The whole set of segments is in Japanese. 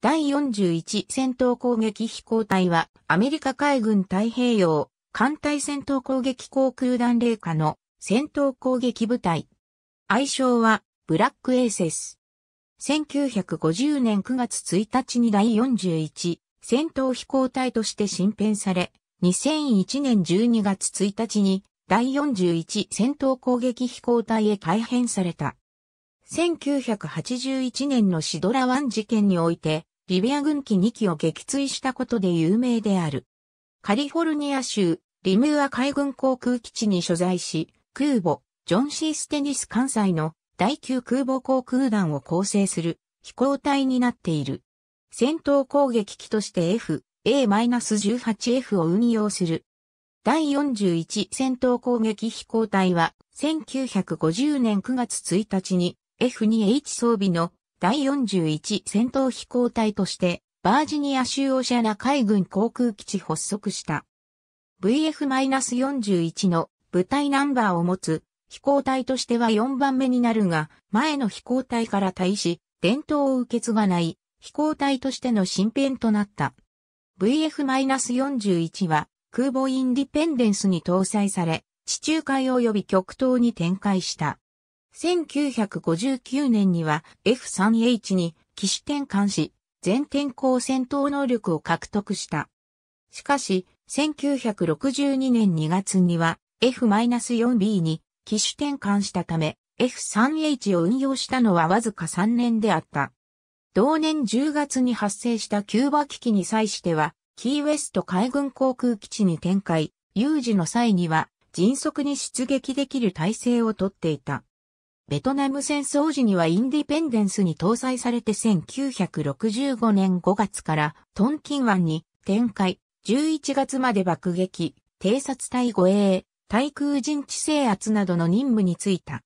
第41戦闘攻撃飛行隊はアメリカ海軍太平洋艦隊戦闘攻撃航空団霊下の戦闘攻撃部隊。愛称はブラックエーセス。1950年9月1日に第41戦闘飛行隊として新編され、2001年12月1日に第41戦闘攻撃飛行隊へ改編された。1981年のシドラ湾事件において、リビア軍機2機を撃墜したことで有名である。カリフォルニア州、リムーア海軍航空基地に所在し、空母、ジョン・シー・ステニス関西の第9空母航空団を構成する飛行隊になっている。戦闘攻撃機として F、A-18F を運用する。第41戦闘攻撃飛行隊は1950年9月1日に F2H 装備の第41戦闘飛行隊として、バージニア州オシャナ海軍航空基地発足した。VF-41 の部隊ナンバーを持つ飛行隊としては4番目になるが、前の飛行隊から対し、伝統を受け継がない飛行隊としての新編となった。VF-41 は空母インディペンデンスに搭載され、地中海及び極東に展開した。1959年には F3H に機種転換し、全天候戦闘能力を獲得した。しかし、1962年2月には F-4B に機種転換したため、F3H を運用したのはわずか3年であった。同年10月に発生したキューバ危機に際しては、キーウェスト海軍航空基地に展開、有事の際には迅速に出撃できる体制をとっていた。ベトナム戦争時にはインディペンデンスに搭載されて1965年5月からトンキン湾に展開、11月まで爆撃、偵察隊護衛、対空陣地制圧などの任務に就いた。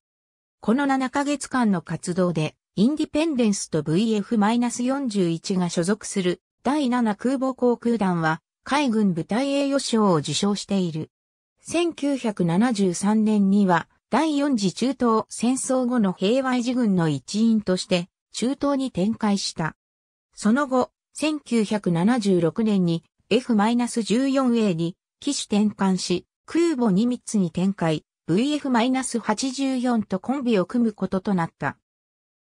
この7ヶ月間の活動で、インディペンデンスと VF-41 が所属する第7空母航空団は海軍部隊栄誉賞を受賞している。1973年には第四次中東戦争後の平和維持軍の一員として中東に展開した。その後、1976年に F-14A に機種転換し、空母ニミッツに展開、VF-84 とコンビを組むこととなった。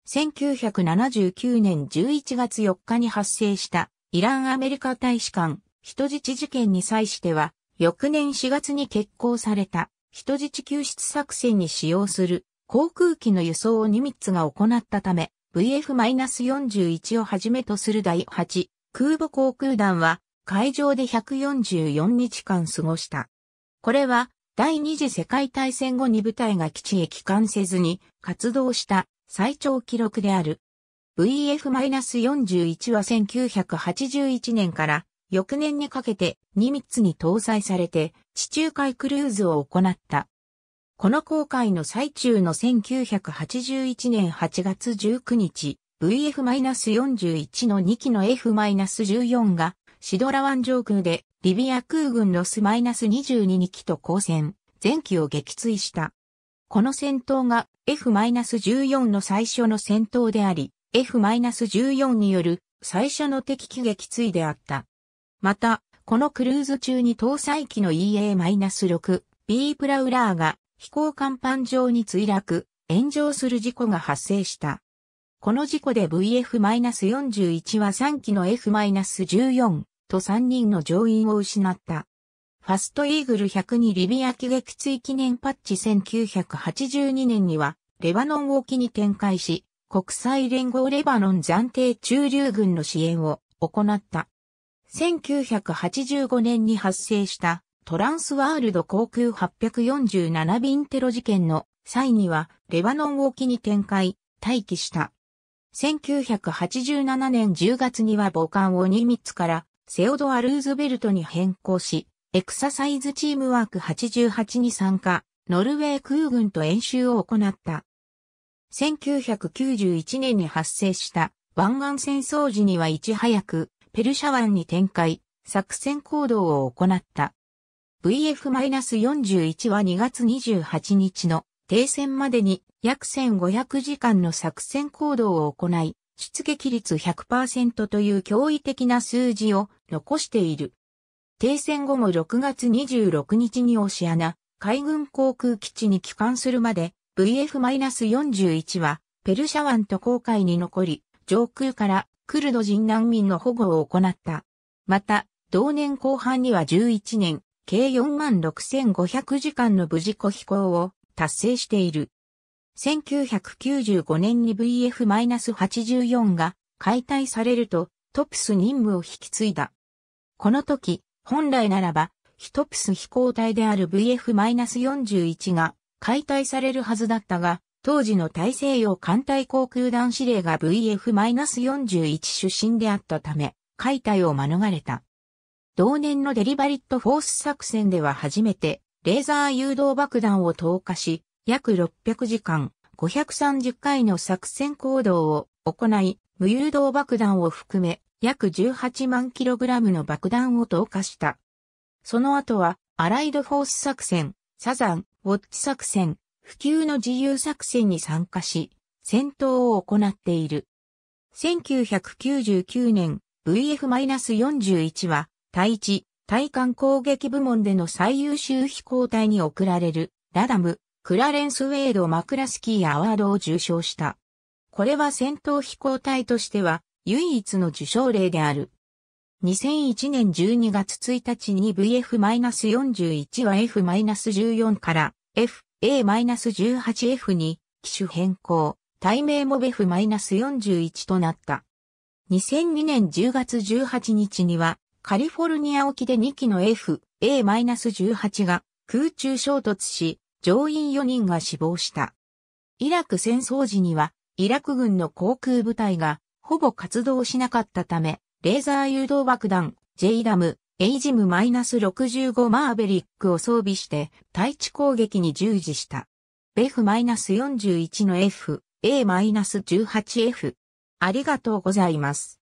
1979年11月4日に発生したイランアメリカ大使館人質事件に際しては、翌年4月に決行された人質救出作戦に使用する航空機の輸送をニミッツが行ったため、VF-41 をはじめとする第8空母航空団は海上で144日間過ごした。これは第二次世界大戦後に部隊が基地へ帰還せずに活動した最長記録である。VF-41 は1981年から翌年にかけてニミッツに搭載されて地中海クルーズを行った。この航海の最中の1981年8月19日、VF-41 の2機の F-14 がシドラ湾上空でリビア空軍ロス -22 機と交戦、前機を撃墜した。この戦闘が F-14 の最初の戦闘であり、F-14 による最初の敵機撃墜であった。また、このクルーズ中に搭載機の EA-6B プラウラーが飛行甲板上に墜落、炎上する事故が発生した。この事故で VF-41 は3機の F-14 と3人の乗員を失った。ファストイーグル100にリビア機撃墜記念パッチ1982年にはレバノン沖に展開し、国際連合レバノン暫定駐留軍の支援を行った。1985年に発生したトランスワールド航空847便テロ事件の際にはレバノン沖に展開、待機した。1987年10月には母艦をニミッツからセオドア・ルーズベルトに変更し、エクササイズチームワーク88に参加、ノルウェー空軍と演習を行った。1991年に発生した湾岸戦争時にはいち早くペルシャ湾に展開、作戦行動を行った。VF-41 は2月28日の停戦までに約1500時間の作戦行動を行い、出撃率100%という驚異的な数字を残している。停戦後も6月26日にオシアナ海軍航空基地に帰還するまで VF-41 はペルシャ湾と航海に残り上空からクルド人難民の保護を行った。また、同年後半には11年、計46500時間の無事故飛行を達成している。1995年に VF-84 が解体されるとトプス任務を引き継いだ。この時、本来ならば、ヒトプス飛行隊である VF-41 が解体されるはずだったが、当時の大西洋艦隊航空団司令が VF-41 出身であったため、解体を免れた。同年のデリバリットフォース作戦では初めて、レーザー誘導爆弾を投下し、約600時間、530回の作戦行動を行い、無誘導爆弾を含め、約18万キログラムの爆弾を投下した。その後は、アライドフォース作戦、サザン、ウォッチ作戦、普及の自由作戦に参加し、戦闘を行っている。1999年 VF-41 は、対地、対艦攻撃部門での最優秀飛行隊に贈られる、ラダム、クラレンス・ウェイド・マクラスキー・アワードを受賞した。これは戦闘飛行隊としては、唯一の受賞例である。2001年12月1日に VF-41 は F-14 から F A-18F に機種変更、対名モベフ -41 となった。2002年10月18日には、カリフォルニア沖で2機の F、A-18 が空中衝突し、乗員4人が死亡した。イラク戦争時には、イラク軍の航空部隊がほぼ活動しなかったため、レーザー誘導爆弾、J a m エイジム -65 マーベリックを装備して対地攻撃に従事した。ベフ -41 の F、A-18F。ありがとうございます。